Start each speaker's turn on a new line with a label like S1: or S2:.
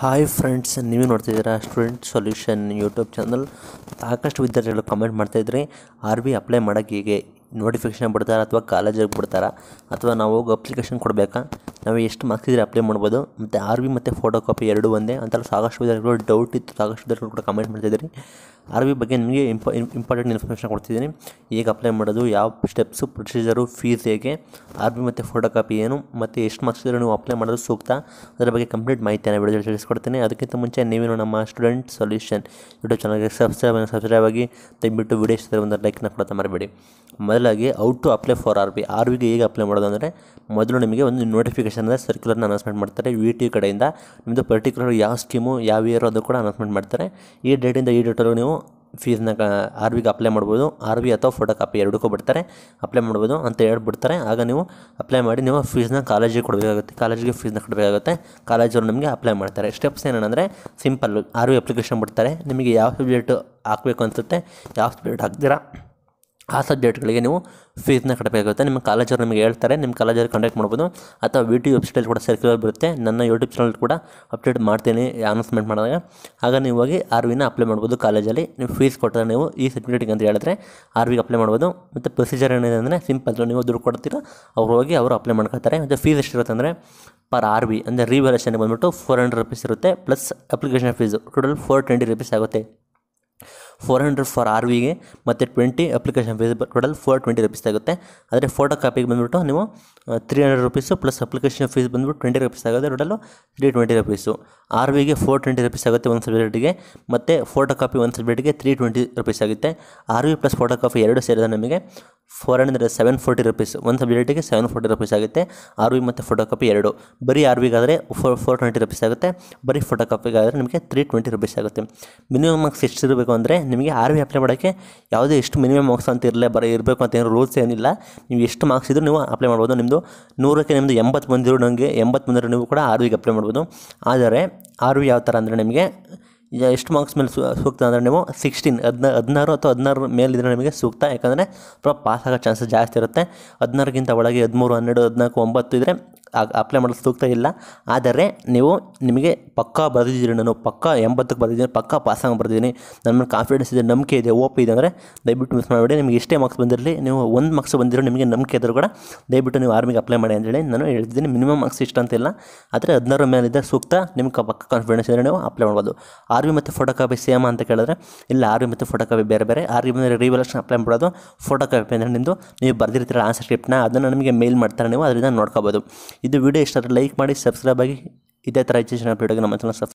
S1: hi friends ನೀವು ನೋಡ್ತಿದ್ದೀರಾ student solution YouTube channel ಸಾಕಷ್ಟು ವಿದ್ಯಾರ್ಥಿಗಳು ಕಮೆಂಟ್ ಮಾಡ್ತಾಯಿದ್ರೆ ಆರ್ ಬಿ ಅಪ್ಲೈ ಮಾಡೋಕ್ಕೆ ಹೇಗೆ ನೋಟಿಫಿಕೇಷನ್ ಬಿಡ್ತಾರೆ ಅಥವಾ ಕಾಲೇಜಿಗೆ ಬಿಡ್ತಾರೆ ಅಥವಾ ನಾವು ಹೋಗಿ ಅಪ್ಲಿಕೇಶನ್ ಕೊಡಬೇಕಾ ನಾವು ಎಷ್ಟು ಮಾರ್ಕ್ಸ್ ಇದ್ದರೆ ಅಪ್ಲೈ ಮಾಡ್ಬೋದು ಮತ್ತು ಆರ್ ಬಿ ಮತ್ತು ಫೋಟೋ ಕಾಪಿ ಎರಡೂ ಒಂದೇ ಅಂತ ಸಾಕಷ್ಟು ವಿದ್ಯಾರ್ಥಿಗಳು ಡೌಟ್ ಇತ್ತು ಸಾಕಷ್ಟು ವಿದ್ಯಾರ್ಥಿಗಳು ಕೂಡ ಕಮೆಂಟ್ ಮಾಡ್ತಾಯಿದ್ರಿ ಆರ್ ಬಿ ಬಗ್ಗೆ ನಿಮಗೆ ಇಂಪ ಇಂಪಾರ್ಟೆಂಟ್ ಇನ್ಫಾರ್ಮೇಷನ್ ಕೊಡ್ತಿದ್ದೀನಿ ಹೇಗೆ ಅಪ್ಲೈ ಮಾಡೋದು ಯಾವ ಸ್ಟೆಪ್ಸು ಪ್ರೊಸೀಜರು ಫೀಸ್ ಹೇಗೆ ಆರ್ ಬಿ ಮತ್ತು ಫೋಟೋ ಕಾಪಿ ಏನು ಮತ್ತು ಎಷ್ಟು ಮಾರ್ಕ್ಸ್ ಇದ್ರೆ ನೀವು ಅಪ್ಲೈ ಮಾಡೋದು ಸೂಕ್ತ ಅದರ ಬಗ್ಗೆ ಕಂಪ್ಲೀಟ್ ಮಾಹಿತಿಯನ್ನು ವಿಡಿಯೋದಲ್ಲಿ ತಿಳಿಸ್ಕೊಡ್ತೀನಿ ಅದಕ್ಕಿಂತ ಮುಂಚೆ ನೀವೇನು ನಮ್ಮ ಸ್ಟೂಡೆಂಟ್ ಸೊಲ್ಯೂಷನ್ ಯೂಟ್ಯೂಬ್ ಚಾನಲ್ಗೆ ಸಬ್ಸ್ಕ್ರೈಬ್ ಸಬ್ಸ್ಕ್ರೈಬ್ ಆಗಿ ದಯವಿಟ್ಟು ವಿಡಿಯೋ ಇಷ್ಟ ಒಂದು ಲೈಕ್ನ ಕೊಡ್ತಾ ಮಾಡಬೇಡಿ ಮೊದಲಾಗಿ how to apply for R B R ಬಿಗೆ ಹೇಗೆ ಅಪ್ಲೈ ಮಾಡೋದು ಅಂದರೆ ಮೊದಲು ನಿಮಗೆ ಒಂದು ನೋಟಿಫಿಕೇಷನ್ ಅಂದರೆ ಸರ್ಕ್ಯುಲರ್ನ ಅನೌನ್ಸ್ಮೆಂಟ್ ಮಾಡ್ತಾರೆ ವಿ ಟಿ ಕಡೆಯಿಂದ ನಿಮ್ಮದು ಪರ್ಟಿಕ್ಯುಲರ್ ಯಾವ ಸ್ಕೀಮು ಯಾವ ಇಯರ್ ಅದು ಕೂಡ ಅನೌನ್ಸ್ಮೆಂಟ್ ಮಾಡ್ತಾರೆ ಈ ಡೇಟಿಂದ ಈ ಡೇಟಲ್ಲೂ ನೀವು ಫೀಸ್ನ ಆರ್ ವಿಗೆ ಅಪ್ಲೈ ಮಾಡ್ಬೋದು ಆರ್ ವಿ ಅಥವಾ ಫೋಟೋ ಕಾಪಿ ಎರಡಕ್ಕೂ ಬಿಡ್ತಾರೆ ಅಪ್ಲೈ ಮಾಡ್ಬೋದು ಅಂತ ಹೇಳ್ಬಿಡ್ತಾರೆ ಆಗ ನೀವು ಅಪ್ಲೈ ಮಾಡಿ ನೀವು ಫೀಸ್ನ ಕಾಲೇಜಿಗೆ ಕೊಡಬೇಕಾಗುತ್ತೆ ಕಾಲೇಜಿಗೆ ಫೀಸ್ನ ಕೊಡಬೇಕಾಗುತ್ತೆ ಕಾಲೇಜವರು ನಿಮಗೆ ಅಪ್ಲೈ ಮಾಡ್ತಾರೆ ಸ್ಟೆಪ್ಸ್ ಏನಂದರೆ ಸಿಂಪಲ್ ಆರ್ ವಿ ಅಪ್ಲಿಕೇಶನ್ ಬಿಡ್ತಾರೆ ನಿಮಗೆ ಯಾವ ಸಬ್ಜೆಕ್ಟ್ ಹಾಕಬೇಕು ಅನಿಸುತ್ತೆ ಯಾವ ಸಬ್ಜೆಕ್ಟ್ ಹಾಕ್ತೀರಾ ಆ ಸಬ್ಜೆಕ್ಟ್ಗಳಿಗೆ ನೀವು ಫೀಸ್ನ ಕಟ್ಟಬೇಕಾಗುತ್ತೆ ನಿಮ್ಮ ಕಾಲೇಜವ್ರು ನಿಮಗೆ ಹೇಳ್ತಾರೆ ನಿಮ್ಮ ಕಾಲೇಜಲ್ಲಿ ಕಂಡಕ್ಟ್ ಮಾಡ್ಬೋದು ಅಥವಾ ವಿ ಟಿ ವೆಬ್ಸೈಟಲ್ಲಿ ಕೂಡ ಸರ್ಕ್ಯುಲರ್ ಬರುತ್ತೆ ನನ್ನ ಯೂಟ್ಯೂಬ್ ಚಾನಲ್ ಕೂಡ ಅಪ್ಡೇಟ್ ಮಾಡ್ತೀನಿ ಅನೌನ್ಸ್ಮೆಂಟ್ ಮಾಡಿದಾಗ ಆಗ ನೀವು ಹೋಗಿ ಆರ್ ವಿನ ಅಪ್ಲೈ ಮಾಡ್ಬೋದು ಕಾಲೇಜಲ್ಲಿ ನೀವು ಫೀಸ್ ಕೊಟ್ಟರೆ ನೀವು ಈ ಸಬ್ಜೆಕ್ಟಿಗೆ ಅಂತ ಹೇಳಿದ್ರೆ ಆರ್ ವಿಗೆ ಅಪ್ಲೈ ಮಾಡ್ಬೋದು ಮತ್ತು ಪ್ರೊಸೀಜರ್ ಏನಿದೆ ಅಂದರೆ ಸಿಂಪಲ್ ನೀವು ದುಡ್ಡು ಕೊಡ್ತೀರಾ ಅವ್ರು ಹೋಗಿ ಅವರು ಅಪ್ಲೈ ಮಾಡ್ಕೊಳ್ತಾರೆ ಮತ್ತು ಫೀಸ್ ಎಷ್ಟಿರುತ್ತೆ ಅಂದರೆ ಪರ್ ಆರ್ ವಿ ಅಂದರೆ ರಿವ್ಯಾಲ್ಯೂಷನ್ಗೆ ಬಂದುಬಿಟ್ಟು ಫೋರ್ ಹಂಡ್ರೆಡ್ ರುಪೀಸ್ ಇರುತ್ತೆ plus application fees total four twenty rupees ಆಗುತ್ತೆ ಫೋರ್ ಹಂಡ್ರೆಡ್ ಫಾರ್ ಆರ್ ವಿಗೆ ಮತ್ತು twenty application fees total four twenty rupees ಆಗುತ್ತೆ ಆದರೆ ಫೋಟೋ ಕಾಪಿಗೆ ಬಂದುಬಿಟ್ಟು ನೀವು three hundred rupees plus application fees ಬಂದುಬಿಟ್ಟು ಟ್ವೆಂಟಿ ರುಪೀಸ್ ಆಗುತ್ತೆ total three twenty rupees R ವಿಗೆ ಫೋರ್ ಟ್ವೆಂಟಿ ರುಪೀಸ್ ಆಗುತ್ತೆ ಒಂದು ಸಬ್ಜೆಕ್ಟಿಗೆ ಮತ್ತು ಫೋಟೋ ಕಾಪಿ ಒಂದು ಸಬ್ಜೆಕ್ಟಿಗೆ ತ್ರೀ ಟ್ವೆಂಟಿ ರುಪೀಸ್ ಆಗುತ್ತೆ R V plus photo copy ಎರಡು ಸೇರಿದ ನಮಗೆ four hundred seven forty rupees ಒಂದು ಸಬ್ಜೆಕ್ಟಿಗೆ ಸೆವೆನ್ ಫೋರ್ಟಿ ರುಪೀಸ್ ಆಗುತ್ತೆ ಆರ್ ವಿ ಮತ್ತು ಫೋಟೋ ಕಾಪಿ ಎರಡು ಬರೀ ಆರ್ ವಿಗಾದರೆ ಫೋರ್ ಫೋರ್ ಟ್ವೆಂಟಿ ರುಪೀಸ್ ಆಗುತ್ತೆ ಬರೀ ಫೋಟೋ ಕಾಪಿಗಾದರೆ ನಿಮಗೆ ತ್ರೀ ಟ್ವೆಂಟಿ ರುಪೀಸ್ ಆಗುತ್ತೆ ಮಿನಿಮಮ್ ಮಾರ್ಕ್ಸ್ ಎಷ್ಟು ಇರಬೇಕು ಅಂದರೆ ನಿಮಗೆ ಆರ್ ವಿ ಅಪ್ಲೈ ಮಾಡೋಕ್ಕೆ ಯಾವುದೇ ಎಷ್ಟು ಮಿನಿಮಮ್ ಮಾರ್ಕ್ಸ್ ಅಂತ ಇರಲೇ ಬರ ಇರಬೇಕು ಅಂತ ಏನು ರೂಲ್ಸ್ ಏನಿಲ್ಲ ನೀವು ಎಷ್ಟು ಮಾರ್ಕ್ಸ್ ಇದ್ದರೂ ನೀವು ಅಪ್ಲೈ ಮಾಡ್ಬೋದು ನಿಮ್ಮದು ನೂರಕ್ಕೆ ನಿಮ್ಮದು ಎಂಬತ್ತು ಬಂದಿರೋ ನನಗೆ ಎಂಬತ್ತು ಬಂದಿರೋ ನೀವು ಕೂಡ ಆರ್ ವಿಗೆ ಅಪ್ಲೈ ಮಾಡ್ಬೋದು ಆದರೆ ಆರು ಯಾವ ಥರ ಅಂದರೆ ನಿಮಗೆ ಎಷ್ಟು ಮಾರ್ಕ್ಸ್ ಮೇಲೆ ಸೂಕ್ತ ಅಂದರೆ ನೀವು ಸಿಕ್ಸ್ಟೀನ್ ಹದಿನ ಹದಿನಾರು ಅಥವಾ ಹದಿನಾರು ಮೇಲಿದ್ರೆ ನಿಮಗೆ ಸೂಕ್ತ ಯಾಕಂದರೆ ಪಾಸ್ ಆಗೋ ಚಾನ್ಸಸ್ ಜಾಸ್ತಿ ಇರುತ್ತೆ ಹದಿನಾರಕ್ಕಿಂತ ಒಳಗೆ ಹದಿಮೂರು ಹನ್ನೆರಡು ಹದಿನಾಲ್ಕು ಒಂಬತ್ತು ಇದ್ದರೆ ಅಪ್ಲೈ ಮಾಡಲು ಸೂಕ್ತ ಇಲ್ಲ ಆದರೆ ನೀವು ನಿಮಗೆ ಪಕ್ಕಾ ಬರೆದಿದ್ದೀರಿ ನಾನು ಪಕ್ಕಾ ಎಂಬತ್ತಕ್ಕೆ ಬರೆದಿದ್ದೀನಿ ಪಕ್ಕಾ ಪಾಸಾಗಿ ಬರೆದಿದ್ದೀನಿ ನನ್ನ ಮೇಲೆ ಕಾನ್ಫಿಡೆನ್ಸ್ ಇದೆ ನಂಬಿಕೆ ಇದೆ ಓಪ್ ಇದೆ ಅಂದರೆ ದಯವಿಟ್ಟು ಮಿಸ್ ಮಾಡಬೇಡಿ ನಿಮಗೆ ಇಷ್ಟೇ ಮಾರ್ಕ್ಸ್ ಬಂದಿರಲಿ ನೀವು ಒಂದು ಮಾರ್ಕ್ಸ್ ಬಂದಿರೋ ನಿಮಗೆ ನಂಬಿಕೆ ಇದ್ರೂ ಕೂಡ ದಯವಿಟ್ಟು ನೀವು ಆರ್ಮಿಗೆ ಅಪ್ಲೈ ಮಾಡಿ ಅಂತೇಳಿ ನಾನು ಹೇಳ್ತಿದ್ದೀನಿ ಮಿನಿಮಮ್ ಮಾರ್ಕ್ಸ್ ಇಷ್ಟ ಅಂತಿಲ್ಲ ಆದರೆ ಹದಿನಾರು ಇದ್ದರೆ ಸೂಕ್ತ ನಿಮ್ಗೆ ಪಕ್ಕ ಕಾನ್ಫಿಡೆನ್ಸ್ ಇದ್ದರೆ ನೀವು ಅಪ್ಲೈ ಮಾಡ್ಬೋದು ಆರ್ಮಿ ಮತ್ತು ಫೋಟೋ ಕಾಪಿ ಸೇಮ್ ಅಂತ ಕೇಳಿದ್ರೆ ಇಲ್ಲ ಆರ್ಮಿ ಮತ್ತು ಫೋಟೋ ಕಾಪಿ ಬೇರೆ ಬೇರೆ ಆರ್ಮಿ ಬಂದರೆ ರಿವಲ್ಯೂಷನ್ ಅಪ್ಲೈ ಮಾಡೋದು ಫೋಟೋ ಕಾಪಿ ಅಂದರೆ ನಿಮ್ಮದು ನೀವು ಬರೆದಿರ್ತೀರ ಆನ್ಸರ್ ಸ್ಕ್ರಿಪ್ಟ್ನ ಅದನ್ನು ನಮಗೆ ಮೇಲ್ ಮಾಡ್ತಾರೆ ನೀವು ಅದರಿಂದ ನೋಡ್ಕೋಬೋದು ಇದು ವಿಡಿಯೋ ಇಷ್ಟ ಆದರೆ ಲೈಕ್ ಮಾಡಿ ಸಬ್ಸ್ಕ್ರೈಬ್ ಆಗಿ ಇದೇ ಥರ ಹೆಚ್ಚಿನ ಅಪ್ಡೇಟ್ಗೆ ನಮ್ಮ ಚಾನಲ್ ಸಬ್